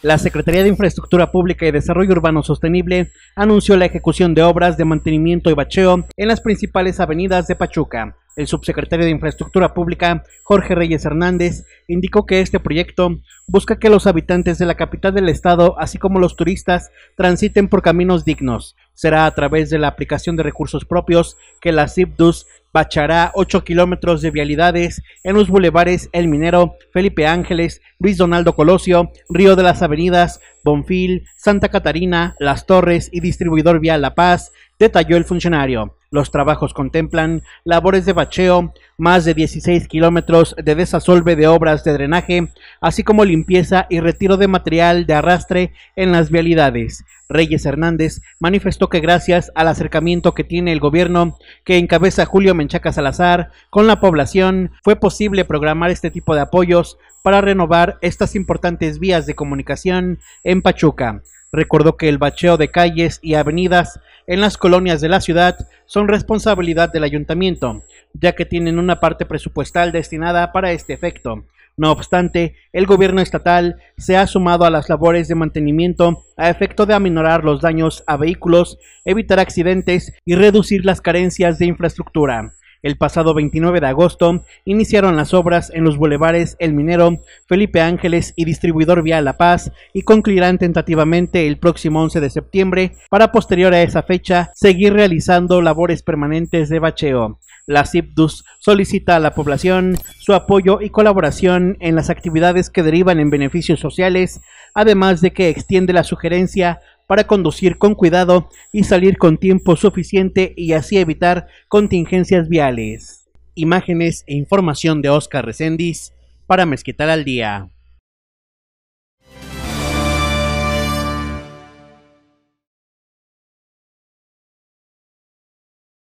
La Secretaría de Infraestructura Pública y Desarrollo Urbano Sostenible anunció la ejecución de obras de mantenimiento y bacheo en las principales avenidas de Pachuca. El subsecretario de Infraestructura Pública, Jorge Reyes Hernández, indicó que este proyecto busca que los habitantes de la capital del estado, así como los turistas, transiten por caminos dignos, será a través de la aplicación de recursos propios que la CIPDUS bachará 8 kilómetros de vialidades en los bulevares El Minero, Felipe Ángeles, Luis Donaldo Colosio, Río de las Avenidas, Bonfil, Santa Catarina, Las Torres y Distribuidor Vía La Paz, detalló el funcionario. Los trabajos contemplan labores de bacheo, más de 16 kilómetros de desasolve de obras de drenaje, así como limpieza y retiro de material de arrastre en las vialidades. Reyes Hernández manifestó que gracias al acercamiento que tiene el gobierno que encabeza Julio Menchaca Salazar con la población, fue posible programar este tipo de apoyos para renovar estas importantes vías de comunicación en Pachuca. Recordó que el bacheo de calles y avenidas en las colonias de la ciudad son responsabilidad del ayuntamiento, ya que tienen una parte presupuestal destinada para este efecto. No obstante, el gobierno estatal se ha sumado a las labores de mantenimiento a efecto de aminorar los daños a vehículos, evitar accidentes y reducir las carencias de infraestructura. El pasado 29 de agosto iniciaron las obras en los bulevares El Minero, Felipe Ángeles y Distribuidor Vía La Paz y concluirán tentativamente el próximo 11 de septiembre para posterior a esa fecha seguir realizando labores permanentes de bacheo. La CIPDUS solicita a la población su apoyo y colaboración en las actividades que derivan en beneficios sociales, además de que extiende la sugerencia para conducir con cuidado y salir con tiempo suficiente y así evitar contingencias viales. Imágenes e información de Oscar Reséndiz para mezquitar al Día.